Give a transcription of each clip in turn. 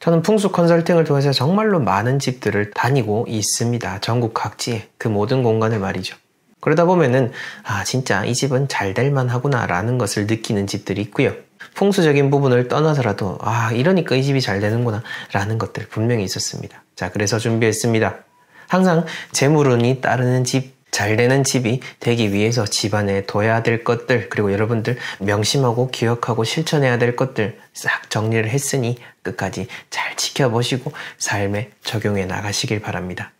저는 풍수 컨설팅을 통해서 정말로 많은 집들을 다니고 있습니다. 전국 각지에 그 모든 공간을 말이죠. 그러다 보면은 아 진짜 이 집은 잘 될만 하구나 라는 것을 느끼는 집들이 있고요. 풍수적인 부분을 떠나서라도 아 이러니까 이 집이 잘 되는구나 라는 것들 분명히 있었습니다. 자 그래서 준비했습니다. 항상 재물운이 따르는 집잘 되는 집이 되기 위해서 집안에 둬야 될 것들, 그리고 여러분들 명심하고 기억하고 실천해야 될 것들 싹 정리를 했으니 끝까지 잘 지켜보시고 삶에 적용해 나가시길 바랍니다.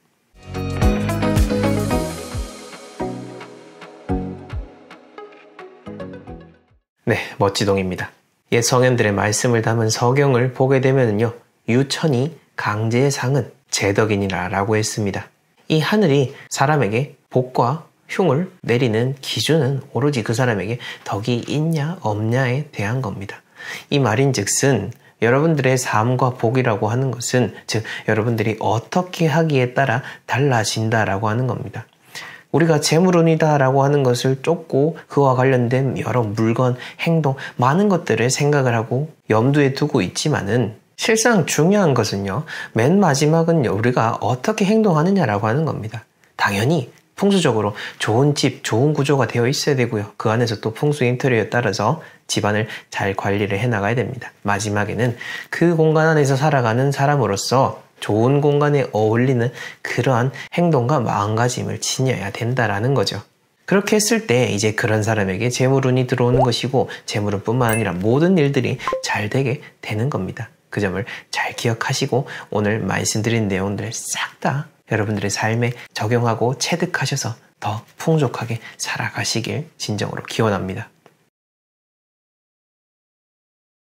네, 멋지동입니다. 옛 성현들의 말씀을 담은 서경을 보게 되면요. 유천이 강제 상은 제덕이니라 라고 했습니다. 이 하늘이 사람에게 복과 흉을 내리는 기준은 오로지 그 사람에게 덕이 있냐 없냐에 대한 겁니다. 이 말인 즉슨 여러분들의 삶과 복이라고 하는 것은 즉 여러분들이 어떻게 하기에 따라 달라진다라고 하는 겁니다. 우리가 재물운이다라고 하는 것을 쫓고 그와 관련된 여러 물건, 행동, 많은 것들을 생각을 하고 염두에 두고 있지만은 실상 중요한 것은요, 맨 마지막은 우리가 어떻게 행동하느냐라고 하는 겁니다. 당연히 풍수적으로 좋은 집, 좋은 구조가 되어 있어야 되고요. 그 안에서 또 풍수 인테리어에 따라서 집안을 잘 관리를 해 나가야 됩니다. 마지막에는 그 공간 안에서 살아가는 사람으로서 좋은 공간에 어울리는 그러한 행동과 마음가짐을 지녀야 된다라는 거죠. 그렇게 했을 때 이제 그런 사람에게 재물운이 들어오는 것이고 재물운 뿐만 아니라 모든 일들이 잘 되게 되는 겁니다. 그 점을 잘 기억하시고 오늘 말씀드린 내용들을 싹다 여러분들의 삶에 적용하고 체득하셔서 더 풍족하게 살아가시길 진정으로 기원합니다.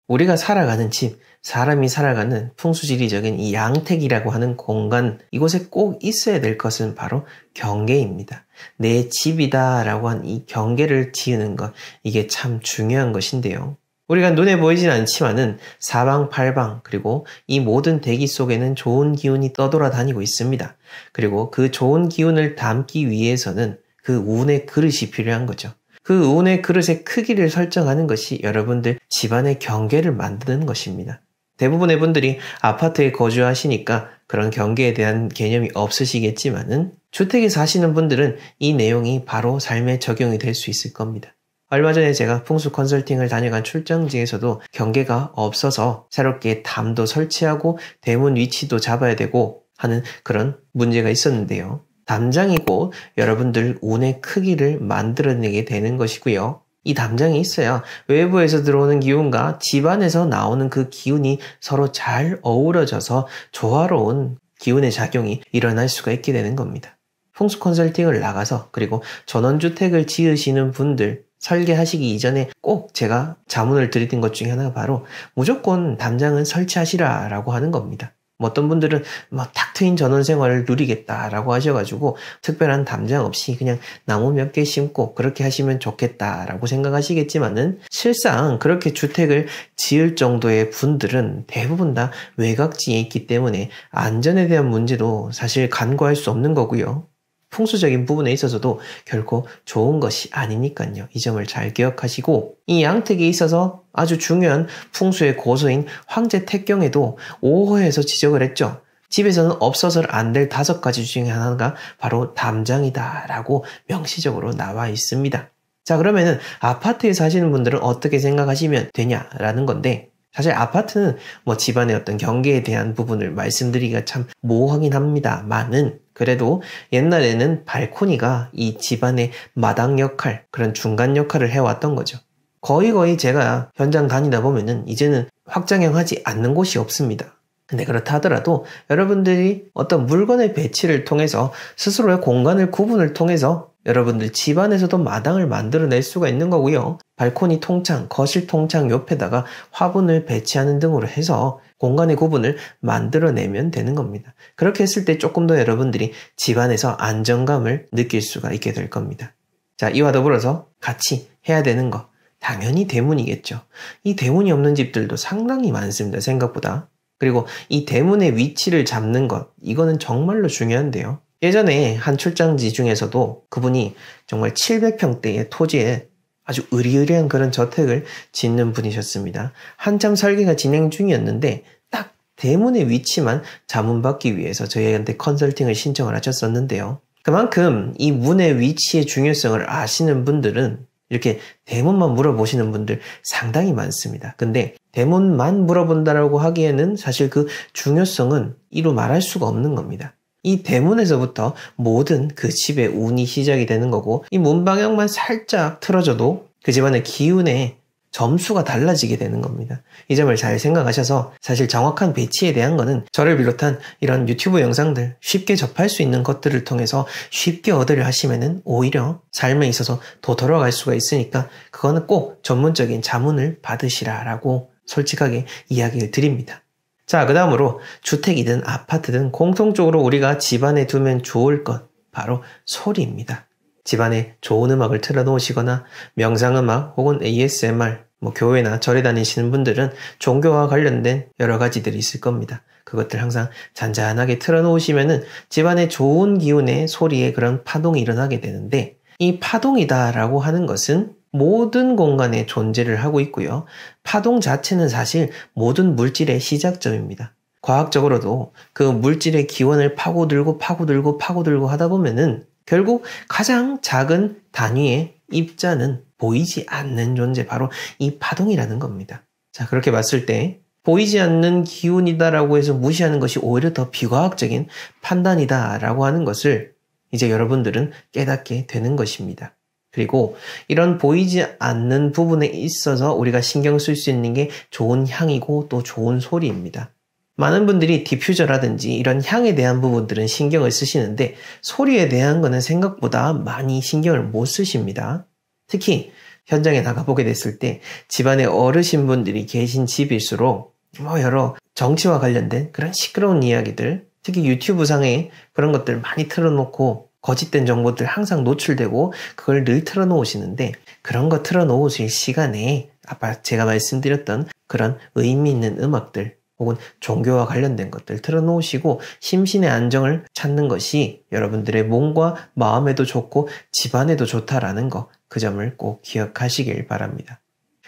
우리가 살아가는 집, 사람이 살아가는 풍수지리적인 이 양택이라고 하는 공간, 이곳에 꼭 있어야 될 것은 바로 경계입니다. 내 집이다라고 한 이 경계를 지으는 것, 이게 참 중요한 것인데요. 우리가 눈에 보이진 않지만은 사방팔방 그리고 이 모든 대기 속에는 좋은 기운이 떠돌아다니고 있습니다. 그리고 그 좋은 기운을 담기 위해서는 그 운의 그릇이 필요한 거죠. 그 운의 그릇의 크기를 설정하는 것이 여러분들 집안의 경계를 만드는 것입니다. 대부분의 분들이 아파트에 거주하시니까 그런 경계에 대한 개념이 없으시겠지만은 주택에 사시는 분들은 이 내용이 바로 삶에 적용이 될 수 있을 겁니다. 얼마 전에 제가 풍수 컨설팅을 다녀간 출장지에서도 경계가 없어서 새롭게 담도 설치하고 대문 위치도 잡아야 되고 하는 그런 문제가 있었는데요. 담장이고 여러분들 운의 크기를 만들어내게 되는 것이고요. 이 담장이 있어야 외부에서 들어오는 기운과 집안에서 나오는 그 기운이 서로 잘 어우러져서 조화로운 기운의 작용이 일어날 수가 있게 되는 겁니다. 풍수 컨설팅을 나가서 그리고 전원주택을 지으시는 분들 설계하시기 이전에 꼭 제가 자문을 드리는 것 중에 하나가 바로 무조건 담장은 설치하시라라고 하는 겁니다. 뭐 어떤 분들은 막탁 뭐 트인 전원 생활을 누리겠다라고 하셔가지고 특별한 담장 없이 그냥 나무 몇 개 심고 그렇게 하시면 좋겠다라고 생각하시겠지만은 실상 그렇게 주택을 지을 정도의 분들은 대부분 다 외곽지에 있기 때문에 안전에 대한 문제도 사실 간과할 수 없는 거고요. 풍수적인 부분에 있어서도 결코 좋은 것이 아니니까요. 이 점을 잘 기억하시고 이 양택에 있어서 아주 중요한 풍수의 고수인 황제 태경에도 5호에서 지적을 했죠. 집에서는 없어서는 안될 다섯 가지 중에 하나가 바로 담장이다라고 명시적으로 나와 있습니다. 자 그러면은 아파트에 사시는 분들은 어떻게 생각하시면 되냐라는 건데 사실 아파트는 뭐 집안의 어떤 경계에 대한 부분을 말씀드리기가 참 모호하긴 합니다만은 그래도 옛날에는 발코니가 이 집안의 마당 역할, 그런 중간 역할을 해왔던 거죠. 거의 거의 제가 현장 다니다 보면은 이제는 확장형하지 않는 곳이 없습니다. 근데 그렇다 하더라도 여러분들이 어떤 물건의 배치를 통해서 스스로의 공간을 구분을 통해서 여러분들 집안에서도 마당을 만들어낼 수가 있는 거고요. 발코니 통창, 거실 통창 옆에다가 화분을 배치하는 등으로 해서 공간의 구분을 만들어내면 되는 겁니다. 그렇게 했을 때 조금 더 여러분들이 집안에서 안정감을 느낄 수가 있게 될 겁니다. 자, 이와 더불어서 같이 해야 되는 거. 당연히 대문이겠죠. 이 대문이 없는 집들도 상당히 많습니다. 생각보다. 그리고 이 대문의 위치를 잡는 것. 이거는 정말로 중요한데요. 예전에 한 출장지 중에서도 그분이 정말 700평대의 토지에 아주 으리으리한 그런 저택을 짓는 분이셨습니다. 한참 설계가 진행 중이었는데 딱 대문의 위치만 자문받기 위해서 저희한테 컨설팅을 신청을 하셨었는데요. 그만큼 이 문의 위치의 중요성을 아시는 분들은 이렇게 대문만 물어보시는 분들 상당히 많습니다. 근데 대문만 물어본다라고 하기에는 사실 그 중요성은 이루 말할 수가 없는 겁니다. 이 대문에서부터 모든 그 집의 운이 시작이 되는 거고 이 문 방향만 살짝 틀어져도 그 집안의 기운에 점수가 달라지게 되는 겁니다. 이 점을 잘 생각하셔서 사실 정확한 배치에 대한 거는 저를 비롯한 이런 유튜브 영상들 쉽게 접할 수 있는 것들을 통해서 쉽게 얻으려 하시면은 오히려 삶에 있어서 더 돌아갈 수가 있으니까 그거는 꼭 전문적인 자문을 받으시라라고 솔직하게 이야기를 드립니다. 자, 그 다음으로 주택이든 아파트든 공통적으로 우리가 집안에 두면 좋을 것, 바로 소리입니다. 집안에 좋은 음악을 틀어놓으시거나 명상음악 혹은 ASMR, 뭐 교회나 절에 다니시는 분들은 종교와 관련된 여러 가지들이 있을 겁니다. 그것들 항상 잔잔하게 틀어놓으시면은 집안에 좋은 기운의 소리에 그런 파동이 일어나게 되는데 이 파동이다라고 하는 것은 모든 공간에 존재를 하고 있고요. 파동 자체는 사실 모든 물질의 시작점입니다. 과학적으로도 그 물질의 기원을 파고들고 파고들고 파고들고 하다 보면은 결국 가장 작은 단위의 입자는 보이지 않는 존재, 바로 이 파동이라는 겁니다. 자, 그렇게 봤을 때 보이지 않는 기운이다라고 해서 무시하는 것이 오히려 더 비과학적인 판단이다라고 하는 것을 이제 여러분들은 깨닫게 되는 것입니다. 그리고 이런 보이지 않는 부분에 있어서 우리가 신경 쓸 수 있는 게 좋은 향이고 또 좋은 소리입니다. 많은 분들이 디퓨저라든지 이런 향에 대한 부분들은 신경을 쓰시는데 소리에 대한 거는 생각보다 많이 신경을 못 쓰십니다. 특히 현장에 나가보게 됐을 때 집안에 어르신분들이 계신 집일수록 뭐 여러 정치와 관련된 그런 시끄러운 이야기들 특히 유튜브상에 그런 것들 많이 틀어놓고 거짓된 정보들 항상 노출되고 그걸 늘 틀어놓으시는데 그런 거 틀어놓으실 시간에 아까 제가 말씀드렸던 그런 의미 있는 음악들 혹은 종교와 관련된 것들 틀어놓으시고 심신의 안정을 찾는 것이 여러분들의 몸과 마음에도 좋고 집안에도 좋다라는 거 그 점을 꼭 기억하시길 바랍니다.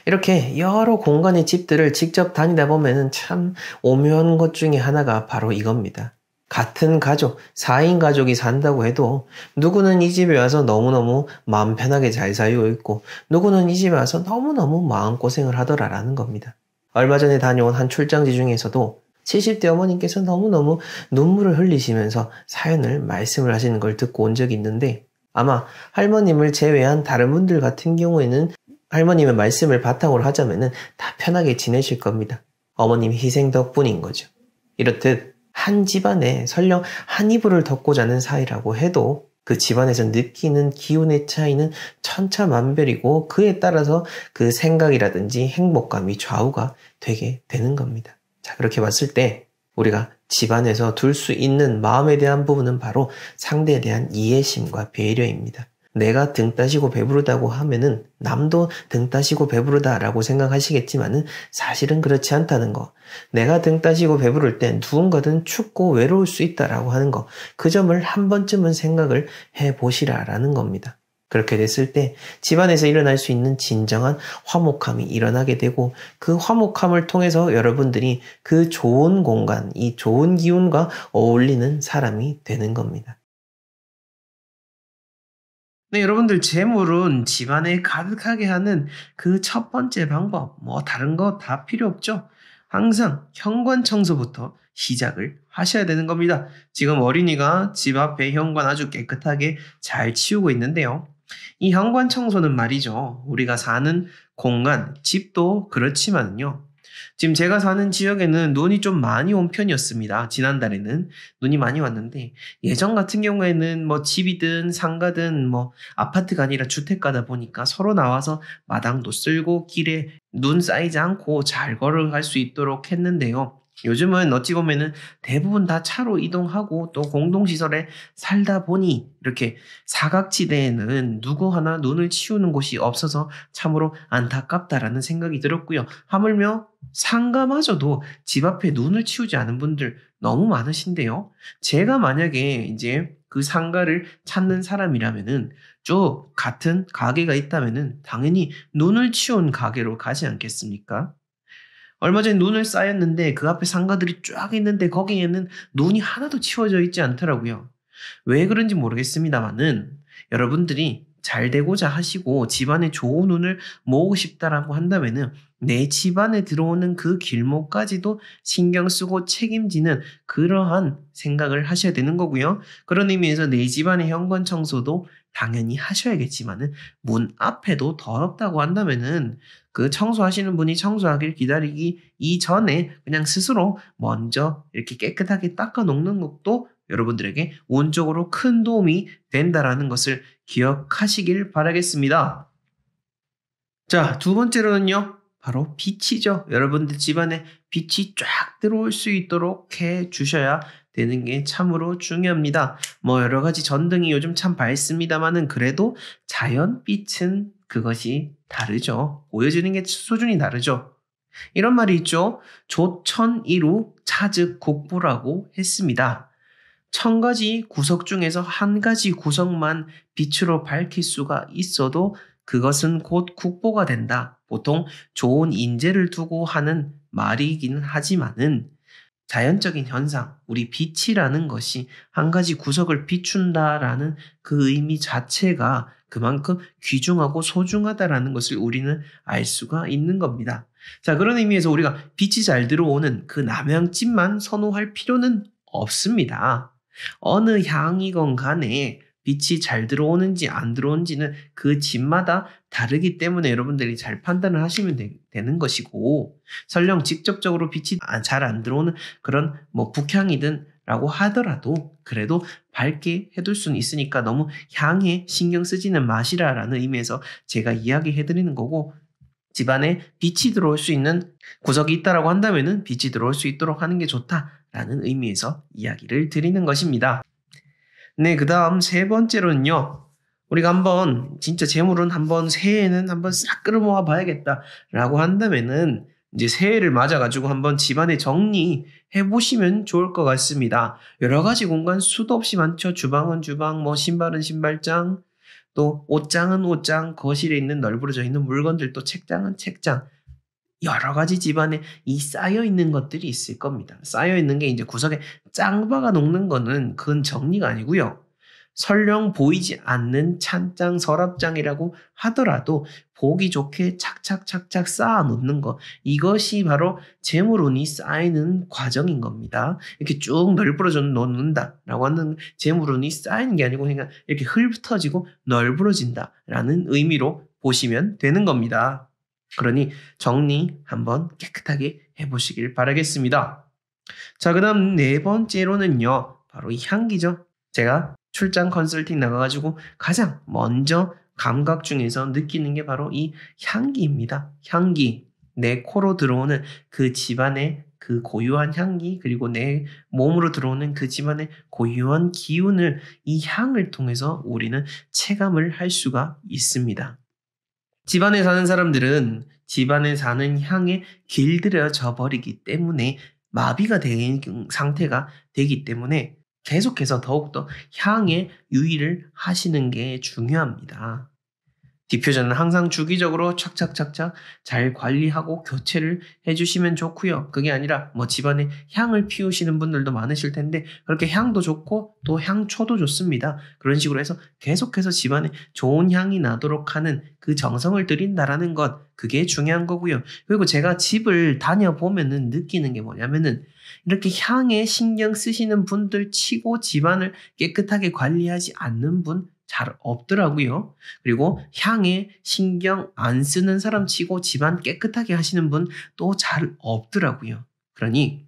이렇게 여러 공간의 집들을 직접 다니다 보면참 오묘한 것 중에 하나가 바로 이겁니다. 같은 가족, 4인 가족이 산다고 해도 누구는 이 집에 와서 너무너무 마음 편하게 잘 살고 있고 누구는 이 집에 와서 너무너무 마음고생을 하더라라는 겁니다. 얼마 전에 다녀온 한 출장지 중에서도 70대 어머님께서 너무너무 눈물을 흘리시면서 사연을 말씀을 하시는 걸 듣고 온 적이 있는데 아마 할머님을 제외한 다른 분들 같은 경우에는 할머님의 말씀을 바탕으로 하자면은 다 편하게 지내실 겁니다. 어머님 희생 덕분인 거죠. 이렇듯 한 집안에 설령 한 이불을 덮고 자는 사이라고 해도 그 집안에서 느끼는 기운의 차이는 천차만별이고 그에 따라서 그 생각이라든지 행복감이 좌우가 되게 되는 겁니다. 자, 그렇게 봤을 때 우리가 집안에서 둘 수 있는 마음에 대한 부분은 바로 상대에 대한 이해심과 배려입니다. 내가 등 따시고 배부르다고 하면은 남도 등 따시고 배부르다라고 생각하시겠지만은 사실은 그렇지 않다는 거. 내가 등 따시고 배부를 때 누군가든 춥고 외로울 수 있다라고 하는 거. 그 점을 한 번쯤은 생각을 해 보시라라는 겁니다. 그렇게 됐을 때 집안에서 일어날 수 있는 진정한 화목함이 일어나게 되고 그 화목함을 통해서 여러분들이 그 좋은 공간, 이 좋은 기운과 어울리는 사람이 되는 겁니다. 네, 여러분들 재물은 집안에 가득하게 하는 그 첫 번째 방법. 뭐 다른 거 다 필요 없죠. 항상 현관 청소부터 시작을 하셔야 되는 겁니다. 지금 어린이가 집 앞에 현관 아주 깨끗하게 잘 치우고 있는데요. 이 현관 청소는 말이죠. 우리가 사는 공간, 집도 그렇지만요. 지금 제가 사는 지역에는 눈이 좀 많이 온 편이었습니다. 지난달에는 눈이 많이 왔는데 예전 같은 경우에는 뭐 집이든 상가든 뭐 아파트가 아니라 주택가다 보니까 서로 나와서 마당도 쓸고 길에 눈 쌓이지 않고 잘 걸어갈 수 있도록 했는데요. 요즘은 어찌 보면은 대부분 다 차로 이동하고 또 공동시설에 살다 보니 이렇게 사각지대에는 누구 하나 눈을 치우는 곳이 없어서 참으로 안타깝다라는 생각이 들었고요. 하물며 상가마저도 집 앞에 눈을 치우지 않은 분들 너무 많으신데요. 제가 만약에 이제 그 상가를 찾는 사람이라면은 쭉 같은 가게가 있다면은 당연히 눈을 치운 가게로 가지 않겠습니까? 얼마 전에 눈을 쌓였는데 그 앞에 상가들이 쫙 있는데 거기에는 눈이 하나도 치워져 있지 않더라고요. 왜 그런지 모르겠습니다만은 여러분들이 잘 되고자 하시고 집안에 좋은 운을 모으고 싶다라고 한다면은 내 집안에 들어오는 그 길목까지도 신경 쓰고 책임지는 그러한 생각을 하셔야 되는 거고요. 그런 의미에서 내 집안의 현관 청소도 당연히 하셔야겠지만은 문 앞에도 더럽다고 한다면은 그 청소하시는 분이 청소하길 기다리기 이전에 그냥 스스로 먼저 이렇게 깨끗하게 닦아 놓는 것도 여러분들에게 원적으로큰 도움이 된다라는 것을 기억하시길 바라겠습니다. 자, 두 번째로는요. 바로 빛이죠. 여러분들 집안에 빛이 쫙 들어올 수 있도록 해 주셔야 되는 게 참으로 중요합니다. 뭐 여러 가지 전등이 요즘 참 밝습니다만은 그래도 자연빛은 그것이 다르죠. 보여지는 게 수준이 다르죠. 이런 말이 있죠. 조천이루 차즉 국부라고 했습니다. 천 가지 구석 중에서 한 가지 구석만 빛으로 밝힐 수가 있어도 그것은 곧 국보가 된다. 보통 좋은 인재를 두고 하는 말이기는 하지만은 자연적인 현상, 우리 빛이라는 것이 한 가지 구석을 비춘다라는 그 의미 자체가 그만큼 귀중하고 소중하다라는 것을 우리는 알 수가 있는 겁니다. 자, 그런 의미에서 우리가 빛이 잘 들어오는 그남향집만 선호할 필요는 없습니다. 어느 향이건 간에 빛이 잘 들어오는지 안 들어오는지는 그 집마다 다르기 때문에 여러분들이 잘 판단을 하시면 되, 는 것이고 설령 직접적으로 빛이 잘 안 들어오는 그런 뭐 북향이든 라고 하더라도 그래도 밝게 해 둘 수는 있으니까 너무 향에 신경 쓰지는 마시라 라는 의미에서 제가 이야기해 드리는 거고 집안에 빛이 들어올 수 있는 구석이 있다라고 한다면 빛이 들어올 수 있도록 하는 게 좋다라는 의미에서 이야기를 드리는 것입니다. 네, 그 다음 세 번째로는요. 우리가 한번 진짜 재물은 한번 새해에는 한번 싹 끌어모아 봐야겠다라고 한다면은 이제 새해를 맞아가지고 한번 집안의 정리해 보시면 좋을 것 같습니다. 여러 가지 공간 수도 없이 많죠. 주방은 주방, 뭐 신발은 신발장, 또 옷장은 옷장, 거실에 있는 널브러져 있는 물건들, 또 책장은 책장. 여러 가지 집안에 이 쌓여 있는 것들이 있을 겁니다. 쌓여 있는 게 이제 구석에 짱바가 녹는 거는 그건 정리가 아니고요. 설령 보이지 않는 찬장 서랍장이라고 하더라도 보기 좋게 착착착착 쌓아 놓는 것 이것이 바로 재물운이 쌓이는 과정인 겁니다. 이렇게 쭉 널브러져 놓는다라고 하는 재물운이 쌓이는 게 아니고 그냥 이렇게 흩어지고 널브러진다라는 의미로 보시면 되는 겁니다. 그러니 정리 한번 깨끗하게 해보시길 바라겠습니다. 자, 그 다음 네 번째로는요, 바로 향기죠. 제가 출장 컨설팅 나가가지고 가장 먼저 감각 중에서 느끼는 게 바로 이 향기입니다. 향기. 내 코로 들어오는 그 집안의 그 고유한 향기, 그리고 내 몸으로 들어오는 그 집안의 고유한 기운을 이 향을 통해서 우리는 체감을 할 수가 있습니다. 집안에 사는 사람들은 집안에 사는 향에 길들여져 버리기 때문에 마비가 된 상태가 되기 때문에 계속해서 더욱더 향에 유의를 하시는 게 중요합니다. 디퓨저는 항상 주기적으로 착착착착 잘 관리하고 교체를 해주시면 좋고요. 그게 아니라 뭐 집안에 향을 피우시는 분들도 많으실 텐데 그렇게 향도 좋고 또 향초도 좋습니다. 그런 식으로 해서 계속해서 집안에 좋은 향이 나도록 하는 그 정성을 들인다라는 것 그게 중요한 거고요. 그리고 제가 집을 다녀보면은 느끼는 게 뭐냐면은 이렇게 향에 신경 쓰시는 분들 치고 집안을 깨끗하게 관리하지 않는 분잘 없더라고요. 그리고 향에 신경 안 쓰는 사람 치고 집안 깨끗하게 하시는 분 또 잘 없더라고요. 그러니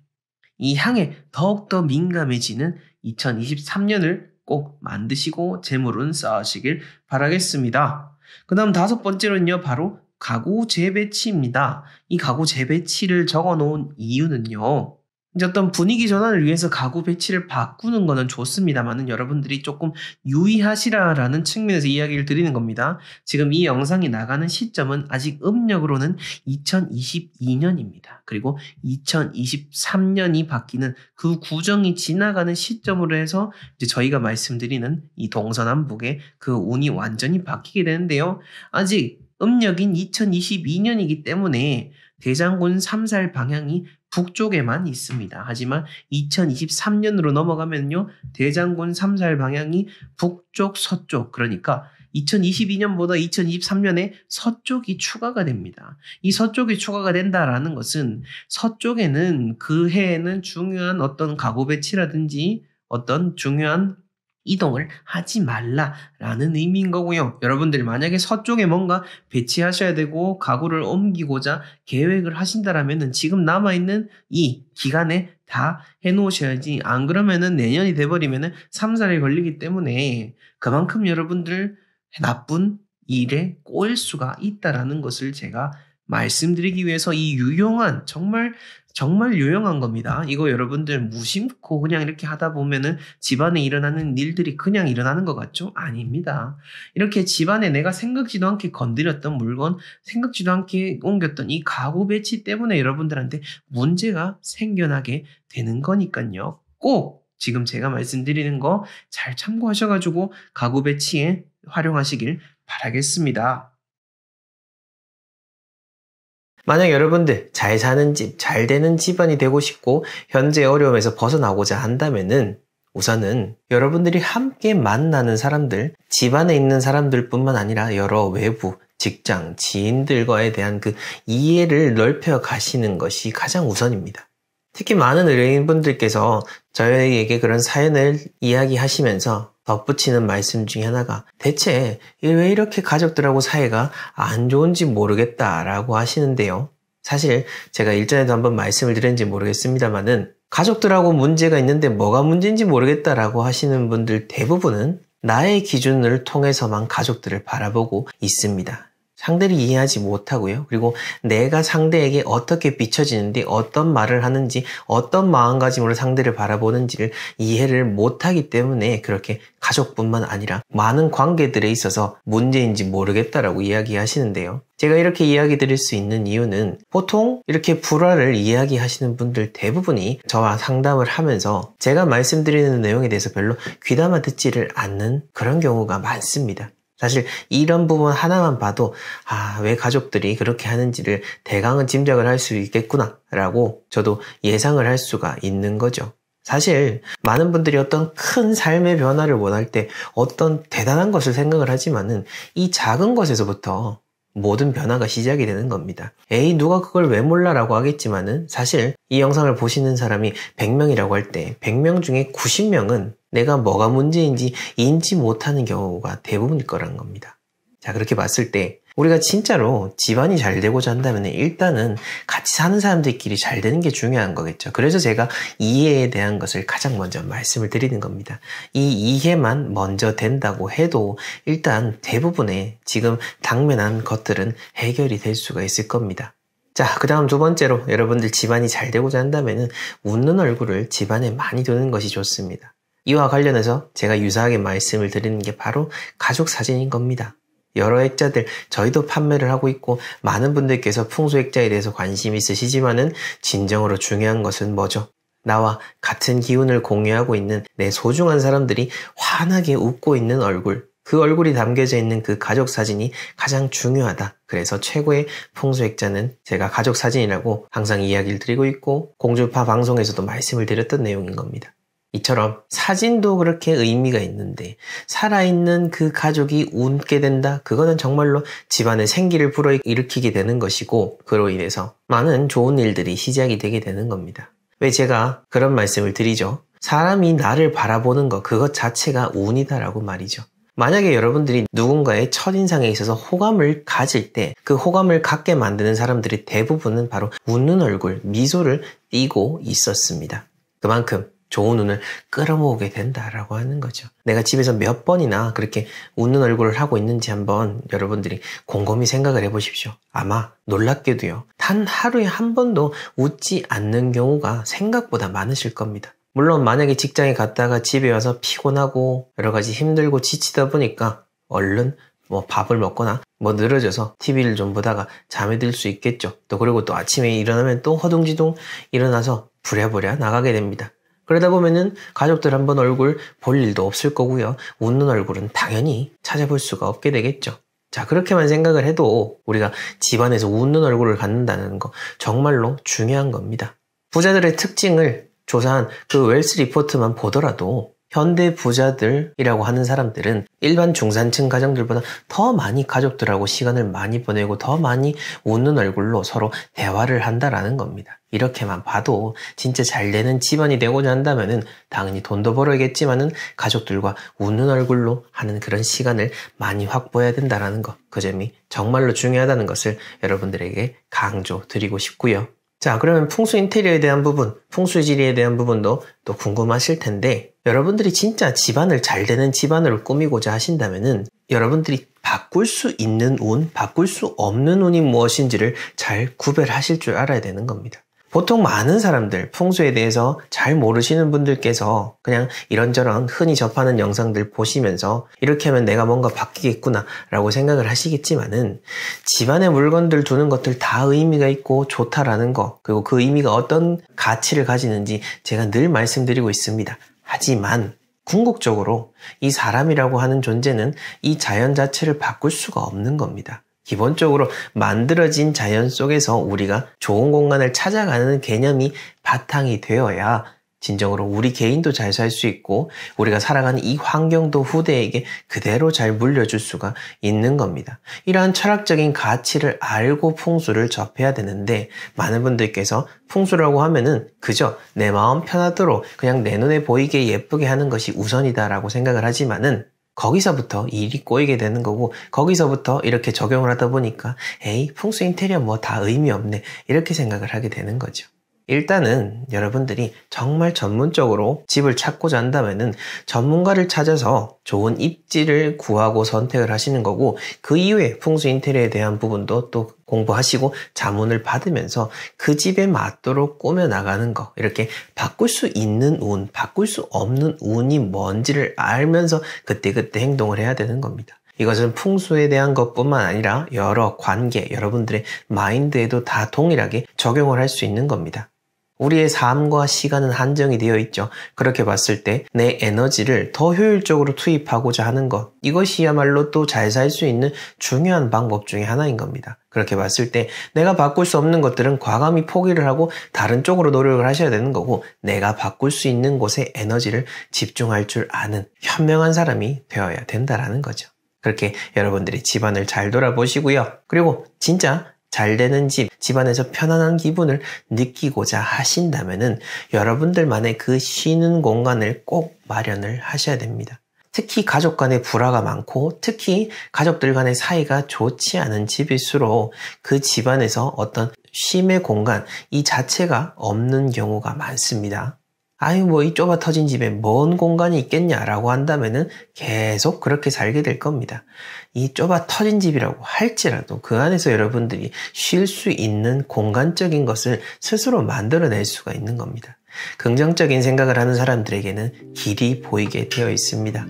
이 향에 더욱더 민감해지는 2023년을 꼭 만드시고 재물은 쌓으시길 바라겠습니다. 그 다음 다섯 번째로는요, 바로 가구 재배치입니다. 이 가구 재배치를 적어 놓은 이유는요, 어떤 분위기 전환을 위해서 가구 배치를 바꾸는 것은 좋습니다만은 여러분들이 조금 유의하시라라는 측면에서 이야기를 드리는 겁니다. 지금 이 영상이 나가는 시점은 아직 음력으로는 2022년입니다. 그리고 2023년이 바뀌는 그 구정이 지나가는 시점으로 해서 이제 저희가 말씀드리는 이 동서남북의 그 운이 완전히 바뀌게 되는데요. 아직 음력인 2022년이기 때문에 대장군 3살 방향이 북쪽에만 있습니다. 하지만 2023년으로 넘어가면요. 대장군 3살 방향이 북쪽 서쪽 그러니까 2022년보다 2023년에 서쪽이 추가가 됩니다. 이 서쪽이 추가가 된다라는 것은 서쪽에는 그 해에는 중요한 어떤 가구 배치라든지 어떤 중요한 이동을 하지 말라라는 의미인 거고요. 여러분들 만약에 서쪽에 뭔가 배치하셔야 되고 가구를 옮기고자 계획을 하신다라면은 지금 남아 있는 이 기간에 다 해놓으셔야지 안 그러면은 내년이 돼버리면은 3, 4일 걸리기 때문에 그만큼 여러분들 나쁜 일에 꼬일 수가 있다라는 것을 제가 말씀드리기 위해서 이 유용한 정말 정말 유용한 겁니다. 이거 여러분들 무심코 그냥 이렇게 하다 보면은 집안에 일어나는 일들이 그냥 일어나는 것 같죠? 아닙니다. 이렇게 집안에 내가 생각지도 않게 건드렸던 물건, 생각지도 않게 옮겼던 이 가구 배치 때문에 여러분들한테 문제가 생겨나게 되는 거니까요. 꼭 지금 제가 말씀드리는 거 잘 참고하셔가지고 가구 배치에 활용하시길 바라겠습니다. 만약 여러분들 잘 사는 집, 잘 되는 집안이 되고 싶고 현재 어려움에서 벗어나고자 한다면은 우선은 여러분들이 함께 만나는 사람들, 집안에 있는 사람들 뿐만 아니라 여러 외부, 직장, 지인들과에 대한 그 이해를 넓혀 가시는 것이 가장 우선입니다. 특히 많은 의뢰인분들께서 저희에게 그런 사연을 이야기하시면서 덧붙이는 말씀 중에 하나가 대체 왜 이렇게 가족들하고 사이가 안 좋은지 모르겠다라고 하시는데요. 사실 제가 일전에도 한번 말씀을 드렸는지 모르겠습니다만은 가족들하고 문제가 있는데 뭐가 문제인지 모르겠다라고 하시는 분들 대부분은 나의 기준을 통해서만 가족들을 바라보고 있습니다. 상대를 이해하지 못하고요. 그리고 내가 상대에게 어떻게 비춰지는지, 어떤 말을 하는지, 어떤 마음가짐으로 상대를 바라보는지를 이해를 못하기 때문에 그렇게 가족뿐만 아니라 많은 관계들에 있어서 문제인지 모르겠다라고 이야기하시는데요. 제가 이렇게 이야기 드릴 수 있는 이유는 보통 이렇게 불화를 이야기하시는 분들 대부분이 저와 상담을 하면서 제가 말씀드리는 내용에 대해서 별로 귀담아 듣지를 않는 그런 경우가 많습니다. 사실 이런 부분 하나만 봐도 아, 왜 가족들이 그렇게 하는지를 대강은 짐작을 할 수 있겠구나라고 저도 예상을 할 수가 있는 거죠. 사실 많은 분들이 어떤 큰 삶의 변화를 원할 때 어떤 대단한 것을 생각을 하지만은 이 작은 것에서부터 모든 변화가 시작이 되는 겁니다. 에이 누가 그걸 왜 몰라라고 하겠지만은 사실 이 영상을 보시는 사람이 100명이라고 할 때 100명 중에 90명은 내가 뭐가 문제인지 인지 못하는 경우가 대부분일 거라는 겁니다. 자, 그렇게 봤을 때 우리가 진짜로 집안이 잘 되고자 한다면 일단은 같이 사는 사람들끼리 잘 되는 게 중요한 거겠죠. 그래서 제가 이해에 대한 것을 가장 먼저 말씀을 드리는 겁니다. 이 이해만 먼저 된다고 해도 일단 대부분의 지금 당면한 것들은 해결이 될 수가 있을 겁니다. 자, 그 다음 두 번째로 여러분들 집안이 잘 되고자 한다면 웃는 얼굴을 집안에 많이 두는 것이 좋습니다. 이와 관련해서 제가 유사하게 말씀을 드리는 게 바로 가족 사진인 겁니다. 여러 액자들 저희도 판매를 하고 있고 많은 분들께서 풍수 액자에 대해서 관심 있으시지만은 진정으로 중요한 것은 뭐죠? 나와 같은 기운을 공유하고 있는 내 소중한 사람들이 환하게 웃고 있는 얼굴. 그 얼굴이 담겨져 있는 그 가족 사진이 가장 중요하다. 그래서 최고의 풍수 액자는 제가 가족 사진이라고 항상 이야기를 드리고 있고 공주파 방송에서도 말씀을 드렸던 내용인 겁니다. 이처럼 사진도 그렇게 의미가 있는데 살아있는 그 가족이 웃게 된다. 그거는 정말로 집안의 생기를 불어일으키게 되는 것이고 그로 인해서 많은 좋은 일들이 시작이 되게 되는 겁니다. 왜 제가 그런 말씀을 드리죠? 사람이 나를 바라보는 것 그것 자체가 운이다라고 말이죠. 만약에 여러분들이 누군가의 첫인상에 있어서 호감을 가질 때 그 호감을 갖게 만드는 사람들이 대부분은 바로 웃는 얼굴, 미소를 띠고 있었습니다. 그만큼 좋은 운을 끌어모으게 된다라고 하는 거죠. 내가 집에서 몇 번이나 그렇게 웃는 얼굴을 하고 있는지 한번 여러분들이 곰곰이 생각을 해보십시오. 아마 놀랍게도요. 단 하루에 한 번도 웃지 않는 경우가 생각보다 많으실 겁니다. 물론 만약에 직장에 갔다가 집에 와서 피곤하고 여러 가지 힘들고 지치다 보니까 얼른 뭐 밥을 먹거나 뭐 늘어져서 TV를 좀 보다가 잠이 들수 있겠죠. 또 그리고 또 아침에 일어나면 또 허둥지둥 일어나서 부랴부랴 나가게 됩니다. 그러다 보면은 가족들 한번 얼굴 볼 일도 없을 거고요. 웃는 얼굴은 당연히 찾아볼 수가 없게 되겠죠. 자, 그렇게만 생각을 해도 우리가 집안에서 웃는 얼굴을 갖는다는 거 정말로 중요한 겁니다. 부자들의 특징을 조사한 그 웰스 리포트만 보더라도 현대 부자들이라고 하는 사람들은 일반 중산층 가정들보다 더 많이 가족들하고 시간을 많이 보내고 더 많이 웃는 얼굴로 서로 대화를 한다라는 겁니다. 이렇게만 봐도 진짜 잘 되는 집안이 되고자 한다면은 당연히 돈도 벌어야겠지만은 가족들과 웃는 얼굴로 하는 그런 시간을 많이 확보해야 된다라는 것. 그 점이 정말로 중요하다는 것을 여러분들에게 강조 드리고 싶고요. 자, 그러면 풍수 인테리어에 대한 부분, 풍수 지리에 대한 부분도 또 궁금하실 텐데 여러분들이 진짜 집안을 잘 되는 집안으로 꾸미고자 하신다면은 여러분들이 바꿀 수 있는 운, 바꿀 수 없는 운이 무엇인지를 잘 구별하실 줄 알아야 되는 겁니다. 보통 많은 사람들, 풍수에 대해서 잘 모르시는 분들께서 그냥 이런저런 흔히 접하는 영상들 보시면서 이렇게 하면 내가 뭔가 바뀌겠구나 라고 생각을 하시겠지만은 집안에 물건들 두는 것들 다 의미가 있고 좋다라는 거, 그리고 그 의미가 어떤 가치를 가지는지 제가 늘 말씀드리고 있습니다. 하지만 궁극적으로 이 사람이라고 하는 존재는 이 자연 자체를 바꿀 수가 없는 겁니다. 기본적으로 만들어진 자연 속에서 우리가 좋은 공간을 찾아가는 개념이 바탕이 되어야 진정으로 우리 개인도 잘 살 수 있고 우리가 살아가는 이 환경도 후대에게 그대로 잘 물려줄 수가 있는 겁니다. 이러한 철학적인 가치를 알고 풍수를 접해야 되는데 많은 분들께서 풍수라고 하면은 그저 내 마음 편하도록 그냥 내 눈에 보이게 예쁘게 하는 것이 우선이다라고 생각을 하지만은 거기서부터 일이 꼬이게 되는 거고 거기서부터 이렇게 적용을 하다 보니까 에이 풍수 인테리어 뭐 다 의미 없네 이렇게 생각을 하게 되는 거죠. 일단은 여러분들이 정말 전문적으로 집을 찾고자 한다면은 전문가를 찾아서 좋은 입지를 구하고 선택을 하시는 거고 그 이후에 풍수 인테리어에 대한 부분도 또 공부하시고 자문을 받으면서 그 집에 맞도록 꾸며 나가는 거 이렇게 바꿀 수 있는 운, 바꿀 수 없는 운이 뭔지를 알면서 그때그때 행동을 해야 되는 겁니다. 이것은 풍수에 대한 것뿐만 아니라 여러 관계, 여러분들의 마인드에도 다 동일하게 적용을 할 수 있는 겁니다. 우리의 삶과 시간은 한정이 되어 있죠. 그렇게 봤을 때 내 에너지를 더 효율적으로 투입하고자 하는 것. 이것이야말로 또 잘 살 수 있는 중요한 방법 중의 하나인 겁니다. 그렇게 봤을 때 내가 바꿀 수 없는 것들은 과감히 포기를 하고 다른 쪽으로 노력을 하셔야 되는 거고 내가 바꿀 수 있는 곳에 에너지를 집중할 줄 아는 현명한 사람이 되어야 된다라는 거죠. 그렇게 여러분들이 집안을 잘 돌아보시고요. 그리고 진짜 잘 되는 집, 집안에서 편안한 기분을 느끼고자 하신다면 여러분들만의 그 쉬는 공간을 꼭 마련을 하셔야 됩니다. 특히 가족 간의 불화가 많고 특히 가족들 간의 사이가 좋지 않은 집일수록 그 집안에서 어떤 쉼의 공간 이 자체가 없는 경우가 많습니다. 아유 뭐이 좁아 터진 집에 뭔 공간이 있겠냐라고 한다면은 계속 그렇게 살게 될 겁니다. 이 좁아 터진 집이라고 할지라도 그 안에서 여러분들이 쉴 수 있는 공간적인 것을 스스로 만들어낼 수가 있는 겁니다. 긍정적인 생각을 하는 사람들에게는 길이 보이게 되어 있습니다.